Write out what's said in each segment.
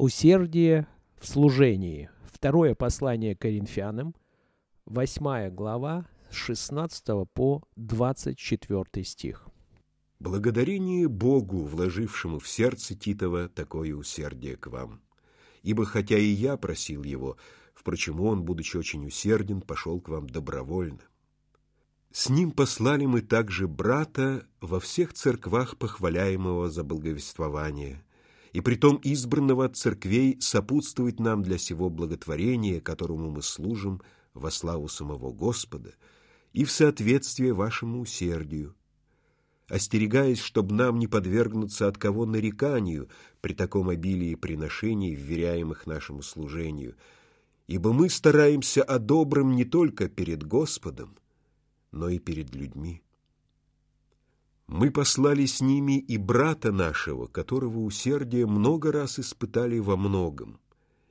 Усердие в служении. Второе послание Коринфянам, 8 глава, с 16 по 24 стих. Благодарение Богу, вложившему в сердце Титова такое усердие к вам. Ибо хотя и я просил его, впрочем, он, будучи очень усерден, пошел к вам добровольно. С ним послали мы также брата во всех церквах, похваляемого за благовествование, и притом избранного от церквей сопутствовать нам для сего благотворения, которому мы служим во славу самого Господа, и в соответствии вашему усердию, остерегаясь, чтобы нам не подвергнуться от кого нареканию при таком обилии приношений, вверяемых нашему служению, ибо мы стараемся о добром не только перед Господом, но и перед людьми. Мы послали с ними и брата нашего, которого усердие много раз испытали во многом,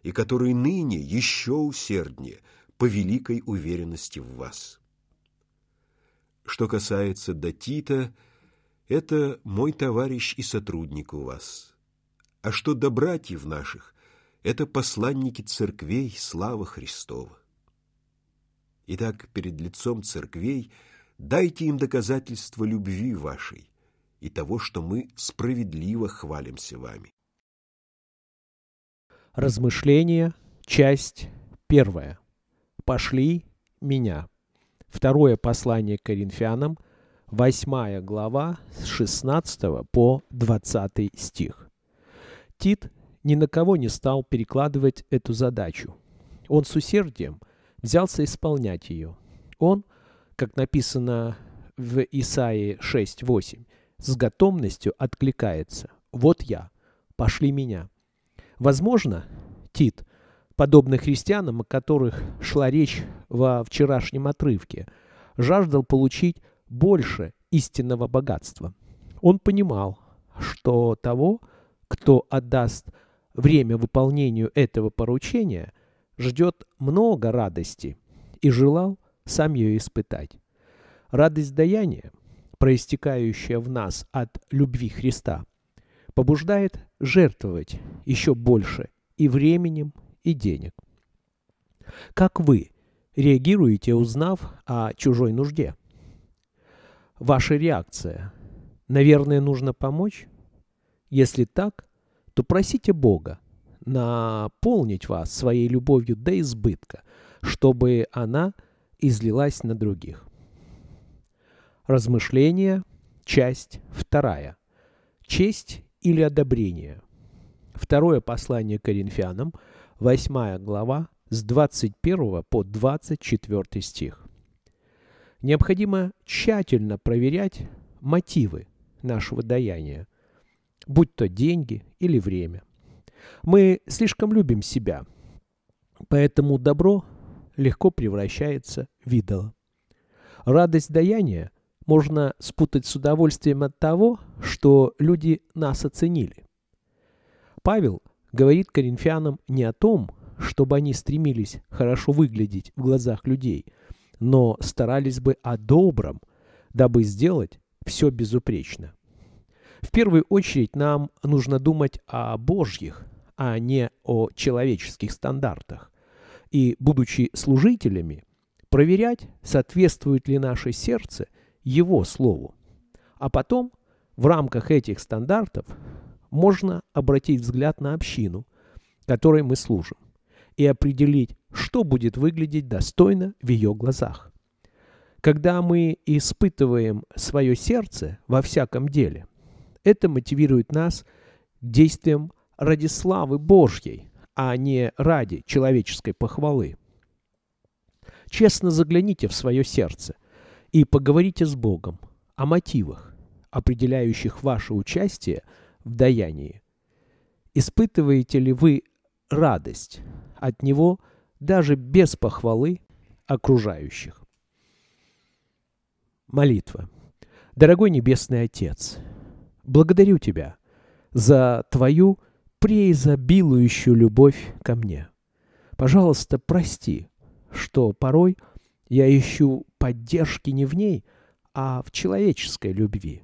и который ныне еще усерднее, по великой уверенности в вас. Что касается Датита, это мой товарищ и сотрудник у вас. А что до братьев наших, это посланники церквей слава Христова. Итак, перед лицом церквей – Дайте им доказательство любви вашей и того, что мы справедливо хвалимся вами. Размышления, часть первая. Пошли меня. Второе послание к Коринфянам, восьмая глава, с 16 по 20 стих. Тит ни на кого не стал перекладывать эту задачу. Он с усердием взялся исполнять ее. Он – как написано в Исаии 6.8, с готовностью откликается «Вот я, пошли меня». Возможно, Тит, подобно христианам, о которых шла речь во вчерашнем отрывке, жаждал получить больше истинного богатства. Он понимал, что того, кто отдаст время выполнению этого поручения, ждет много радости и желал – сам ее испытать. Радость даяния, проистекающая в нас от любви Христа, побуждает жертвовать еще больше и временем, и денег. Как вы реагируете, узнав о чужой нужде? Ваша реакция. Наверное, нужно помочь? Если так, то просите Бога наполнить вас своей любовью до избытка, чтобы она – излилась на других. Размышления, часть вторая. Честь или одобрение. Второе послание Коринфянам, 8 глава, с 21 по 24 стих. Необходимо тщательно проверять мотивы нашего даяния, будь то деньги или время. Мы слишком любим себя, поэтому добро легко превращается в идола. Радость даяния можно спутать с удовольствием от того, что люди нас оценили. Павел говорит коринфянам не о том, чтобы они стремились хорошо выглядеть в глазах людей, но старались бы о добром, дабы сделать все безупречно. В первую очередь нам нужно думать о Божьих, а не о человеческих стандартах и, будучи служителями, проверять, соответствует ли наше сердце Его Слову. А потом, в рамках этих стандартов, можно обратить взгляд на общину, которой мы служим, и определить, что будет выглядеть достойно в ее глазах. Когда мы испытываем свое сердце во всяком деле, это мотивирует нас к действиям ради славы Божьей, а не ради человеческой похвалы. Честно загляните в свое сердце и поговорите с Богом о мотивах, определяющих ваше участие в даянии. Испытываете ли вы радость от него даже без похвалы окружающих? Молитва. Дорогой Небесный Отец, благодарю Тебя за Твою преизобилующую любовь ко мне. Пожалуйста, прости, что порой я ищу поддержки не в ней, а в человеческой любви.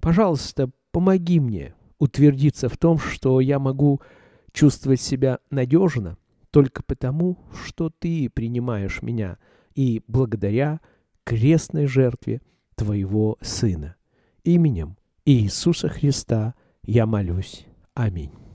Пожалуйста, помоги мне утвердиться в том, что я могу чувствовать себя надежно только потому, что ты принимаешь меня и благодаря крестной жертве твоего Сына. Именем Иисуса Христа я молюсь. Аминь.